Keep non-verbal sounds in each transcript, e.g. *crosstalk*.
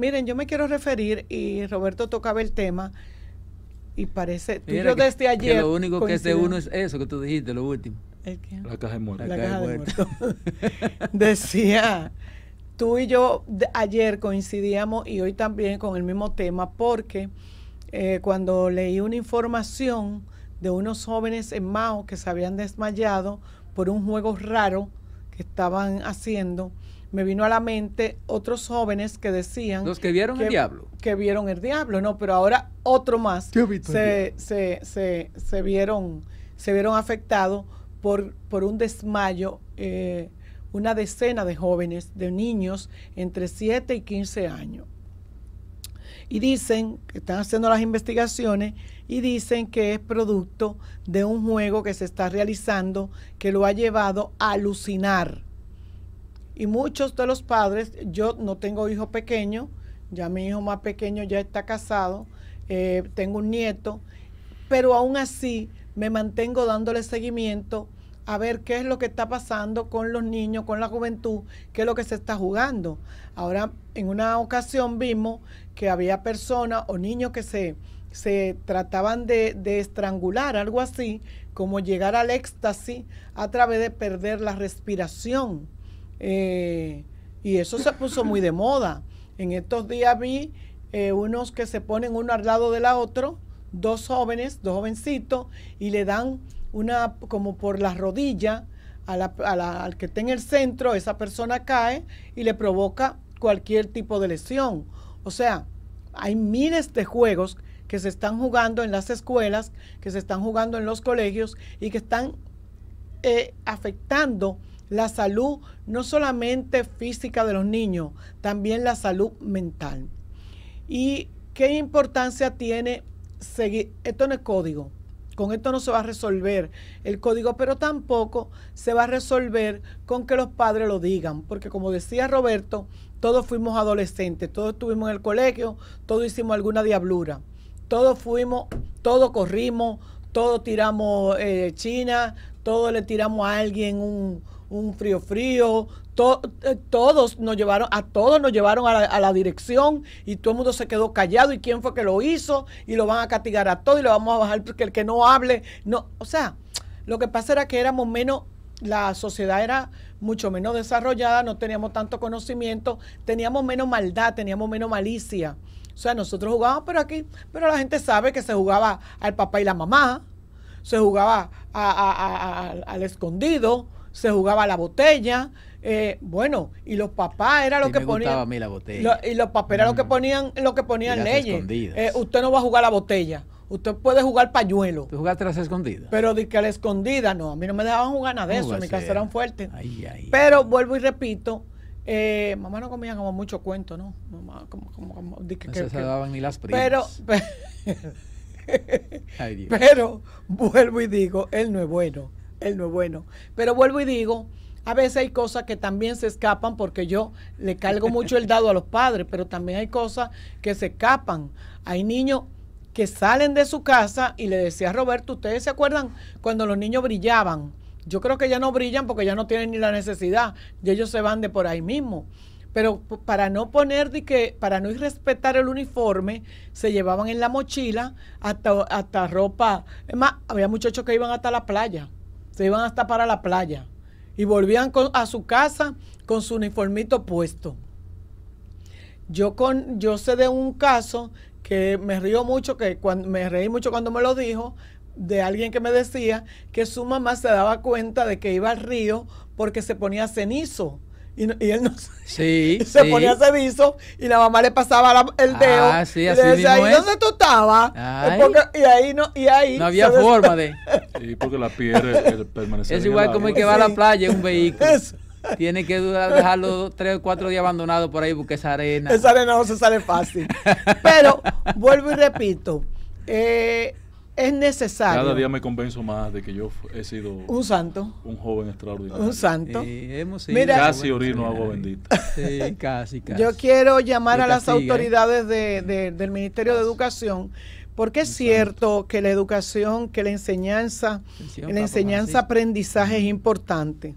Miren, yo me quiero referir, y Roberto tocaba el tema, y parece, tú yo que, ayer. lo único que es uno es eso que tú dijiste, lo último. ¿El qué? La caja de muertos. La, caja, *laughs* Decía, tú y yo ayer coincidíamos y hoy también con el mismo tema, porque eh, cuando leí una información de unos jóvenes en Mao que se habían desmayado por un juego raro que estaban haciendo, me vino a la mente otros jóvenes que decían... Los que vieron el diablo. Que vieron el diablo, no, pero ahora otro más se, se, vieron, se vieron afectados por, por un desmayo, eh, una decena de jóvenes, de niños entre 7 y 15 años. Y dicen, que están haciendo las investigaciones, y dicen que es producto de un juego que se está realizando que lo ha llevado a alucinar y muchos de los padres, yo no tengo hijo pequeño, ya mi hijo más pequeño ya está casado, eh, tengo un nieto, pero aún así me mantengo dándole seguimiento a ver qué es lo que está pasando con los niños, con la juventud, qué es lo que se está jugando. Ahora, en una ocasión vimos que había personas o niños que se, se trataban de, de estrangular, algo así, como llegar al éxtasis a través de perder la respiración. Eh, y eso se puso muy de moda. En estos días vi eh, unos que se ponen uno al lado de la otro, dos jóvenes, dos jovencitos, y le dan una como por la rodilla al que está en el centro, esa persona cae y le provoca cualquier tipo de lesión. O sea, hay miles de juegos que se están jugando en las escuelas, que se están jugando en los colegios y que están eh, afectando la salud no solamente física de los niños, también la salud mental. ¿Y qué importancia tiene seguir? Esto no es código. Con esto no se va a resolver el código, pero tampoco se va a resolver con que los padres lo digan, porque como decía Roberto, todos fuimos adolescentes, todos estuvimos en el colegio, todos hicimos alguna diablura, todos fuimos, todos corrimos, todos tiramos eh, China, todos le tiramos a alguien un, un frío frío, eh, todos nos llevaron, a todos nos llevaron a la, dirección y todo el mundo se quedó callado y quién fue que lo hizo y lo van a castigar a todos y lo vamos a bajar porque el que no hable, no, o sea, lo que pasa era que éramos menos, la sociedad era mucho menos desarrollada, no teníamos tanto conocimiento, teníamos menos maldad, teníamos menos malicia. O sea, nosotros jugábamos, pero aquí, pero la gente sabe que se jugaba al papá y la mamá, se jugaba al escondido, se jugaba la botella. Eh, bueno, y los papás era lo que me A mí la botella. y los papás era lo que mm. ponían, lo que ponían leyes. Eh, usted no va a jugar la botella. Usted puede jugar pañuelo. Tú jugaste las escondidas. Pero de que a la escondida, no. A mí no me dejaban jugar nada de eso. mi casa eran fuertes. pero vuelvo y repito, eh, mamá no comía como mucho cuento, ¿no? Mamá, como, como, que, se daban ni las primas. *laughs* Pero, pero, pero vuelvo y digo, él no es bueno. Él no es bueno. Pero vuelvo y digo, a veces hay cosas que también se escapan porque yo le cargo mucho el dado a los padres, pero también hay cosas que se escapan. Hay niños que salen de su casa y le decía Roberto, ¿ustedes se acuerdan cuando los niños brillaban? Yo creo que ya no brillan porque ya no tienen ni la necesidad y ellos se van de por ahí mismo. Pero para no poner de que, para no irrespetar el uniforme, se llevaban en la mochila hasta, hasta ropa. Es más, había muchachos que iban hasta la playa se iban hasta para la playa y volvían con, a su casa con su uniformito puesto. Yo, con, yo sé de un caso que me río mucho, que me reí mucho cuando me lo dijo, de alguien que me decía que su mamá se daba cuenta de que iba al río porque se ponía cenizo. Y, él no sí, *laughs* se ponía cenizo y la mamá le pasaba el ah, dedo ah, sí, y le decía, ¿y dónde tú estabas? y ahí no, y ahí no había forma de. *laughs* porque la piedra eh, eh, Es igual como el que va a la playa, un vehículo. *laughs* Tiene que dejarlo tres o cuatro días abandonado por ahí porque esa arena. Esa arena no se sale fácil. Pero vuelvo y repito, eh, es necesario. Cada día me convenzo más de que yo he sido un santo, un joven extraordinario. Un santo. Y casi orino agua bendita. Sí, casi, casi. Yo quiero llamar a las autoridades del Ministerio de Educación porque es cierto que la educación, que la enseñanza, la enseñanza-aprendizaje es importante.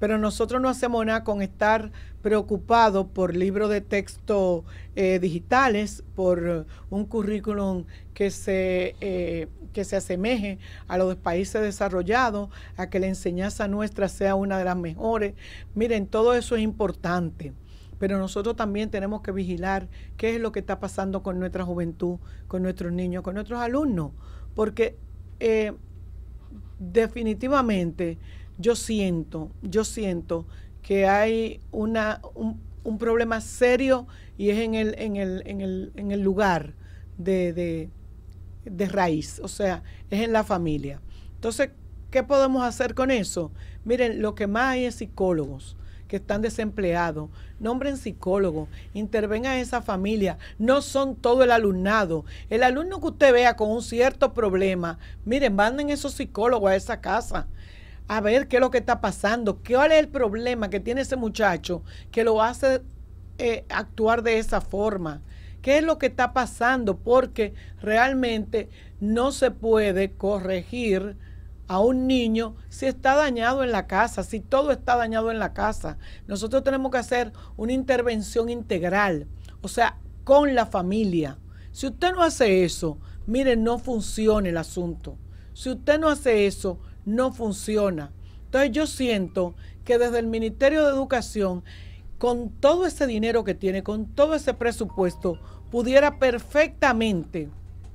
Pero nosotros no hacemos nada con estar preocupados por libros de texto eh, digitales, por un currículum que se, eh, que se asemeje a los países desarrollados, a que la enseñanza nuestra sea una de las mejores. Miren, todo eso es importante pero nosotros también tenemos que vigilar qué es lo que está pasando con nuestra juventud, con nuestros niños, con nuestros alumnos, porque eh, definitivamente yo siento, yo siento que hay una, un, problema serio y es en el, en el, lugar de, de raíz, o sea, es en la familia. Entonces, ¿qué podemos hacer con eso? Miren, lo que más hay es psicólogos que están desempleados, nombren psicólogo intervengan en esa familia, no son todo el alumnado. El alumno que usted vea con un cierto problema, miren, manden esos psicólogos a esa casa a ver qué es lo que está pasando, cuál es el problema que tiene ese muchacho que lo hace eh, actuar de esa forma. ¿Qué es lo que está pasando? Porque realmente no se puede corregir a un niño si está dañado en la casa, si todo está dañado en la casa. Nosotros tenemos que hacer una intervención integral, o sea, con la familia. Si usted no hace eso, miren no funciona el asunto. Si usted no hace eso, no funciona. Entonces yo siento que desde el Ministerio de Educación, con todo ese dinero que tiene, con todo ese presupuesto, pudiera perfectamente,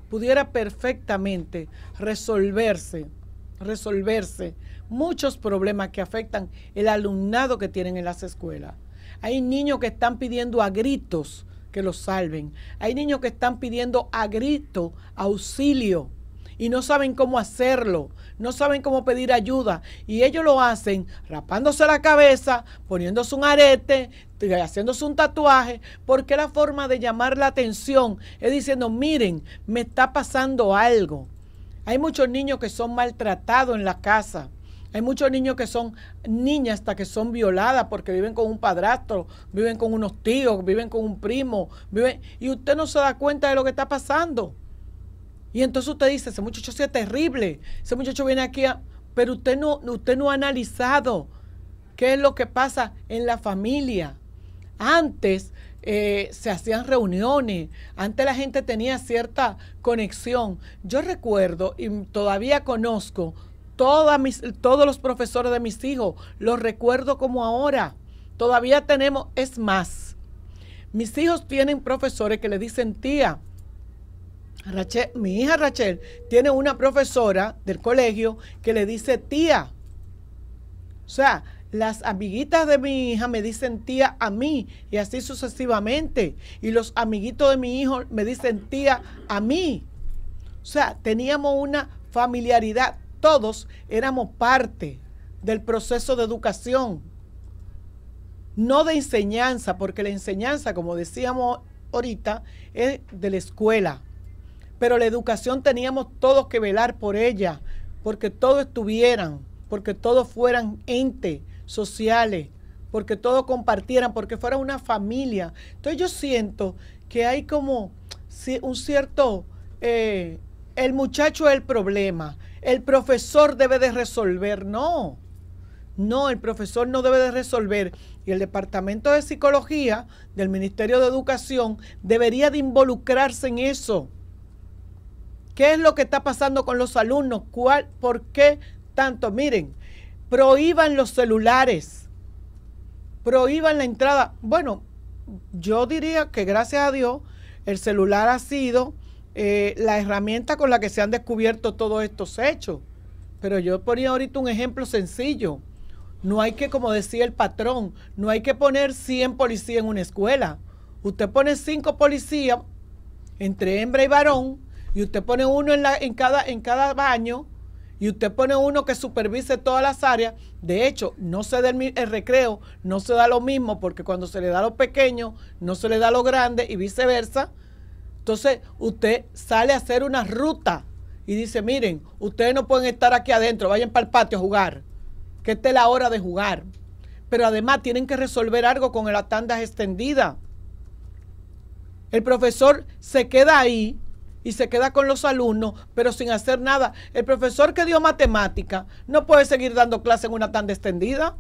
pudiera perfectamente resolverse resolverse muchos problemas que afectan el alumnado que tienen en las escuelas. Hay niños que están pidiendo a gritos que los salven. Hay niños que están pidiendo a gritos auxilio y no saben cómo hacerlo, no saben cómo pedir ayuda. Y ellos lo hacen rapándose la cabeza, poniéndose un arete, haciéndose un tatuaje, porque la forma de llamar la atención es diciendo, miren, me está pasando algo. Hay muchos niños que son maltratados en la casa. Hay muchos niños que son niñas hasta que son violadas porque viven con un padrastro, viven con unos tíos, viven con un primo, viven, y usted no se da cuenta de lo que está pasando. Y entonces usted dice, ese muchacho sí es terrible, ese muchacho viene aquí, pero usted no, usted no ha analizado qué es lo que pasa en la familia. Antes eh, se hacían reuniones, antes la gente tenía cierta conexión. Yo recuerdo y todavía conozco mis, todos los profesores de mis hijos, los recuerdo como ahora. Todavía tenemos, es más, mis hijos tienen profesores que le dicen tía. mi hija Rachel tiene una profesora del colegio que le dice tía. O sea, las amiguitas de mi hija me dicen tía a mí y así sucesivamente. Y los amiguitos de mi hijo me dicen tía a mí. O sea, teníamos una familiaridad. Todos éramos parte del proceso de educación. No de enseñanza, porque la enseñanza, como decíamos ahorita, es de la escuela. Pero la educación teníamos todos que velar por ella, porque todos estuvieran porque todos fueran entes sociales, porque todos compartieran, porque fuera una familia. Entonces yo siento que hay como un cierto, eh, el muchacho es el problema, el profesor debe de resolver, no. No, el profesor no debe de resolver y el Departamento de Psicología del Ministerio de Educación debería de involucrarse en eso. ¿Qué es lo que está pasando con los alumnos? ¿Cuál, ¿Por qué tanto, miren, prohíban los celulares, prohíban la entrada. Bueno, yo diría que gracias a Dios el celular ha sido eh, la herramienta con la que se han descubierto todos estos hechos. Pero yo ponía ahorita un ejemplo sencillo. No hay que, como decía el patrón, no hay que poner 100 policías en una escuela. Usted pone 5 policías entre hembra y varón y usted pone uno la, en, cada, en cada baño y usted pone uno que supervise todas las áreas, de hecho, no se da el, recreo, no se da lo mismo, porque cuando se le da a pequeño, no se le da a grande y viceversa. Entonces, usted sale a hacer una ruta y dice, miren, ustedes no pueden estar aquí adentro, vayan para el patio a jugar, que esta la hora de jugar. Pero además tienen que resolver algo con las tandas extendidas. El profesor se queda ahí y se queda con los alumnos, pero sin hacer nada. El profesor que dio matemática no puede seguir dando clase en una tanda extendida,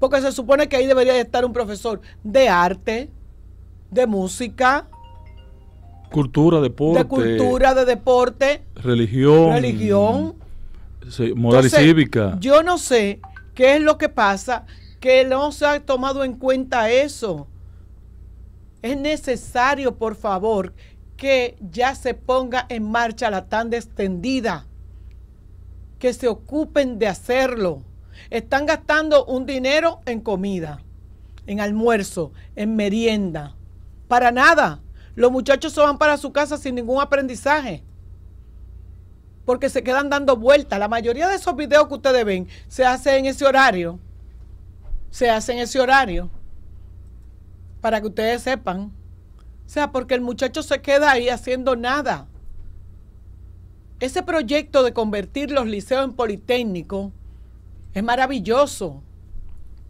porque se supone que ahí debería estar un profesor de arte, de música, cultura, deporte, de cultura, de deporte, religión, religión, moral y cívica. Yo no sé qué es lo que pasa que no se ha tomado en cuenta eso. Es necesario, por favor, que ya se ponga en marcha la tanda extendida, que se ocupen de hacerlo. Están gastando un dinero en comida, en almuerzo, en merienda. Para nada. Los muchachos se van para su casa sin ningún aprendizaje. Porque se quedan dando vueltas. La mayoría de esos videos que ustedes ven se hacen en ese horario. Se hacen en ese horario. Para que ustedes sepan. O sea, porque el muchacho se queda ahí haciendo nada. Ese proyecto de convertir los liceos en politécnico es maravilloso.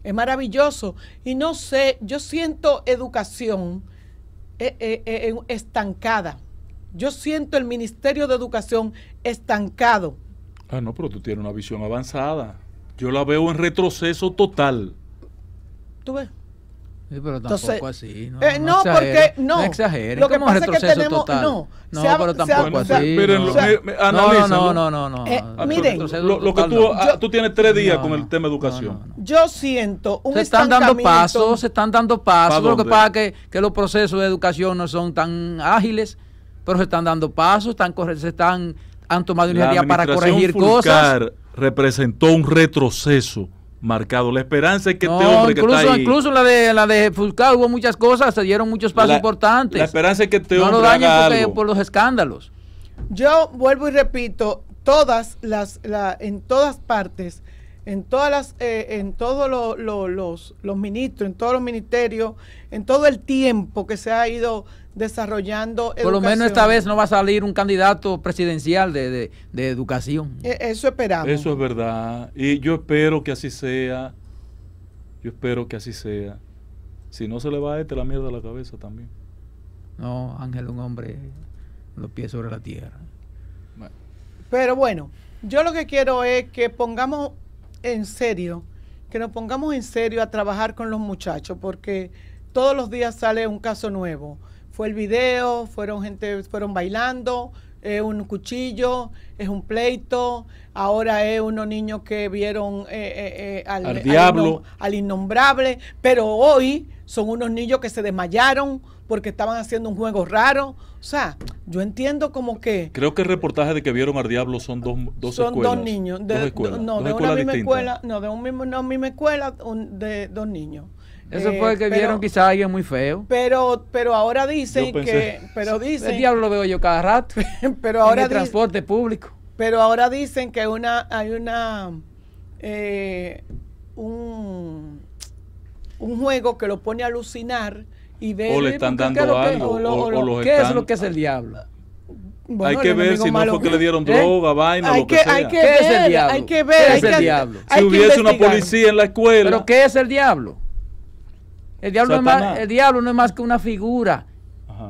Es maravilloso. Y no sé, yo siento educación eh, eh, eh, estancada. Yo siento el Ministerio de Educación estancado. Ah, no, pero tú tienes una visión avanzada. Yo la veo en retroceso total. ¿Tú ves? pero tampoco así. No, eh, no, porque no. No exageren. Lo que pasa es que tenemos. Total? No, no pero tampoco así. Miren, no. no, no, eh, no, no, miren, lo, que tú, tú tienes tres días con el tema educación. Yo siento un Se están dando pasos, se están dando pasos. Lo que pasa es que, que los procesos de educación no son tan ágiles, pero se están dando pasos, están, se están, han tomado día para corregir cosas. representó un retroceso marcado. La esperanza es que este no, este hombre incluso, Incluso la de, la de Fusca hubo muchas cosas, se dieron muchos pasos importantes. La esperanza es que este no hombre lo dañen porque, por los escándalos. Yo vuelvo y repito, todas las, en todas partes en todas las, eh, en todos los, los, ministros, en todos los ministerios, en todo el tiempo que se ha ido desarrollando. Por lo menos esta vez no va a salir un candidato presidencial de, educación. E, eso esperamos. Eso es verdad. Y yo espero que así sea. Yo espero que así sea. Si no se le va a este la mierda a la cabeza también. No, Ángel, un hombre, los pies sobre la tierra. Pero bueno, yo lo que quiero es que pongamos en serio, que nos pongamos en serio a trabajar con los muchachos, porque todos los días sale un caso nuevo. Fue el video, fueron gente, fueron bailando, es un cuchillo, es un pleito, ahora es unos niños que vieron eh, eh, eh, al, diablo, al innombrable, pero hoy son unos niños que se desmayaron, porque estaban haciendo un juego raro. O sea, yo entiendo como que... Creo que el reportaje de que vieron al diablo son dos, dos son escuelas. Son dos niños. no, de una misma escuela, no, de mismo, una misma escuela de dos niños. Eso eh, fue que vieron quizás alguien muy feo. Pero, pero ahora dicen que, pero El diablo lo veo yo cada rato. *laughs* pero ahora en transporte público. Pero ahora dicen que una, hay una, eh, un, un juego que lo pone a alucinar o le están dando algo o, qué es lo que es el diablo hay que ver si no fue que, le dieron ¿eh? droga, vaina, hay lo que, sea. Hay que, ver, es el diablo? hay que ver, Si hubiese una policía en la escuela. ¿Pero qué es el diablo? El diablo, no es más, el diablo no es más que una figura.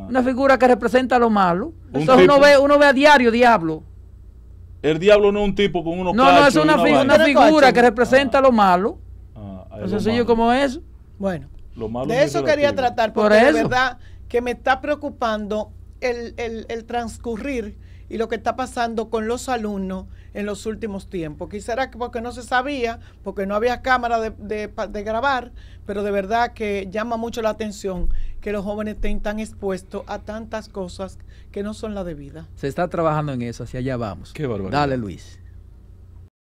Una figura que representa lo malo. Entonces uno ve, uno ve a diario diablo. El diablo no es un tipo con unos No, no, es una, una figura que representa ah. lo malo. Ah, Entonces, sencillo como es. Bueno de eso quería tratar, porque de verdad que me está preocupando el, el, transcurrir y lo que está pasando con los alumnos en los últimos tiempos. Quisiera que porque no se sabía, porque no había cámara de, de, grabar, pero de verdad que llama mucho la atención que los jóvenes estén tan expuestos a tantas cosas que no son la debida. Se está trabajando en eso, hacia allá vamos. Qué barbaridad. Dale, Luis.